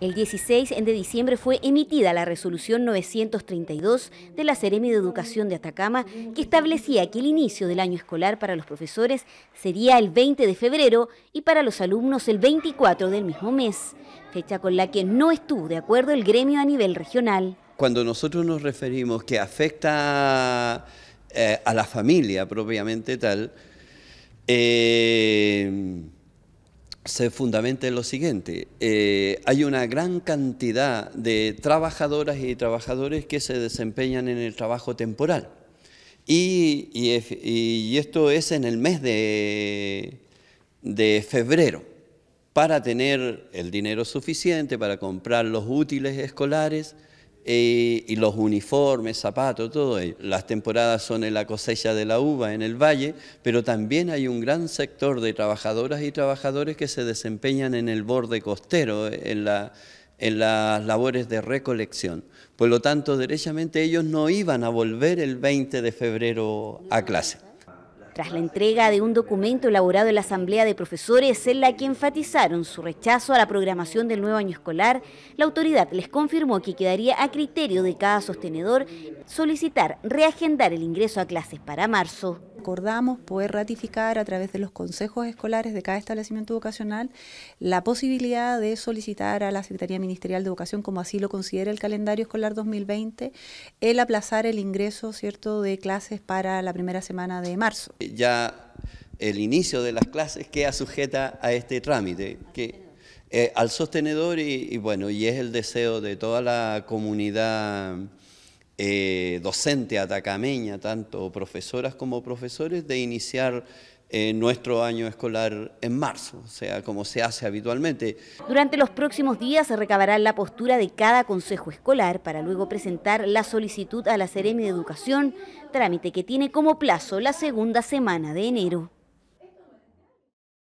El 16 de diciembre fue emitida la resolución 932 de la Seremi de Educación de Atacama que establecía que el inicio del año escolar para los profesores sería el 20 de febrero y para los alumnos el 24 del mismo mes, fecha con la que no estuvo de acuerdo el gremio a nivel regional. Cuando nosotros nos referimos que afecta eh, a la familia propiamente tal, eh, se fundamenta en lo siguiente. Eh, hay una gran cantidad de trabajadoras y trabajadores que se desempeñan en el trabajo temporal. Y, esto es en el mes de febrero, para tener el dinero suficiente para comprar los útiles escolares, eh, y los uniformes, zapatos, todo Las temporadas son en la cosecha de la uva en el valle, pero también hay un gran sector de trabajadoras y trabajadores que se desempeñan en el borde costero, eh, en, en las labores de recolección. Por lo tanto, derechamente ellos no iban a volver el 20 de febrero a clase tras la entrega de un documento elaborado en la Asamblea de Profesores en la que enfatizaron su rechazo a la programación del nuevo año escolar, la autoridad les confirmó que quedaría a criterio de cada sostenedor solicitar reagendar el ingreso a clases para marzo acordamos poder ratificar a través de los consejos escolares de cada establecimiento educacional la posibilidad de solicitar a la Secretaría Ministerial de Educación, como así lo considera el calendario escolar 2020, el aplazar el ingreso cierto, de clases para la primera semana de marzo. Eh, ya el inicio de las clases queda sujeta a este trámite. que eh, al sostenedor bueno, y es el deseo de toda la comunidad eh, docente atacameña, tanto profesoras como profesores, de iniciar eh, nuestro año escolar en marzo, o sea, como se hace habitualmente. Durante los próximos días se recabará la postura de cada consejo escolar para luego presentar la solicitud a la Seremi de Educación, trámite que tiene como plazo la segunda semana de enero.